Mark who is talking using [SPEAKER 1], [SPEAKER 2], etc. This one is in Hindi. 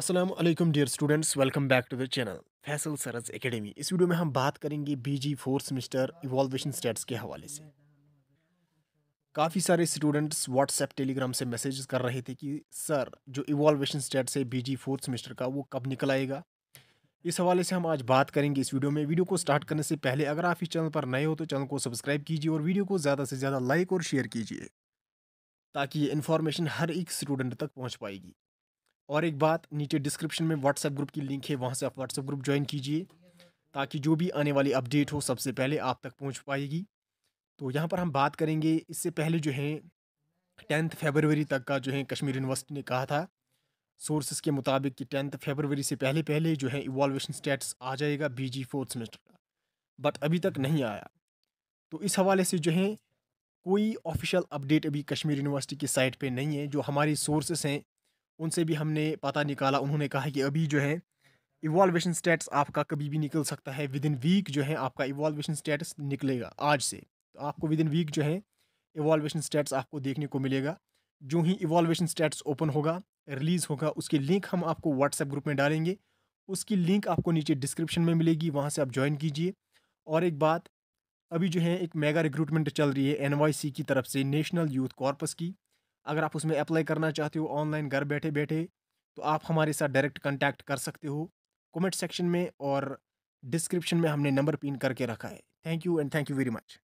[SPEAKER 1] Aslam dear students welcome back to the channel Faisal Saraj academy इस वीडियो में हम बात करेंगे BG fourth semester evaluation status के हवाले से काफ़ी सारे स्टूडेंट्स व्हाट्सएप टेलीग्राम से मैसेज कर रहे थे कि सर जो इवॉल्वेशन स्टेट्स है बीजी फोर्थ सेमिस्टर का वो कब निकल आएगा इस हवाले से हम आज बात करेंगे इस वीडियो में वीडियो को स्टार्ट करने से पहले अगर आप इस चैनल पर नए हो तो चैनल को सब्सक्राइब कीजिए और वीडियो को ज़्यादा से ज़्यादा लाइक और शेयर कीजिए ताकि ये इन्फॉर्मेशन हर एक स्टूडेंट तक पहुँच पाएगी और एक बात नीचे डिस्क्रिप्शन में व्हाट्सएप ग्रुप की लिंक है वहाँ से आप व्हाट्सएप ग्रुप ज्वाइन कीजिए ताकि जो भी आने वाली अपडेट हो सबसे पहले आप तक पहुँच पाएगी तो यहाँ पर हम बात करेंगे इससे पहले जो है टेंथ फेबरवरी तक का जो है कश्मीर यूनिवर्सिटी ने कहा था सोर्सेज के मुताबिक कि टेंथ फेबरवरी से पहले पहले जो है इवॉल्वेशन स्टेट्स आ जाएगा जी फोर्थ सेमेस्टर का बट अभी तक नहीं आया तो इस हवाले से जो है कोई ऑफिशियल अपडेट अभी कश्मीर यूनिवर्सिटी की साइट पे नहीं है जो हमारी सोर्सेस हैं उनसे भी हमने पता निकाला उन्होंने कहा कि अभी जो है इवॉल्वेशन स्टेटस आपका कभी भी निकल सकता है विद इन वीक जो है आपका इवॉल्वेशन स्टेटस निकलेगा आज से तो आपको विद इन वीक जो है इवॉल्वेशन स्टेटस आपको देखने को मिलेगा जो ही इवॉल्वेशन स्टेटस ओपन होगा रिलीज़ होगा उसकी लिंक हम आपको व्हाट्सएप ग्रुप में डालेंगे उसकी लिंक आपको नीचे डिस्क्रिप्शन में मिलेगी वहाँ से आप ज्वाइन कीजिए और एक बात अभी जो है एक मेगा रिक्रूटमेंट चल रही है एन की तरफ से नेशनल यूथ कॉर्पस की अगर आप उसमें अप्लाई करना चाहते हो ऑनलाइन घर बैठे बैठे तो आप हमारे साथ डायरेक्ट कॉन्टैक्ट कर सकते हो कमेंट सेक्शन में और डिस्क्रिप्शन में हमने नंबर पिन करके रखा है thank you and thank you very much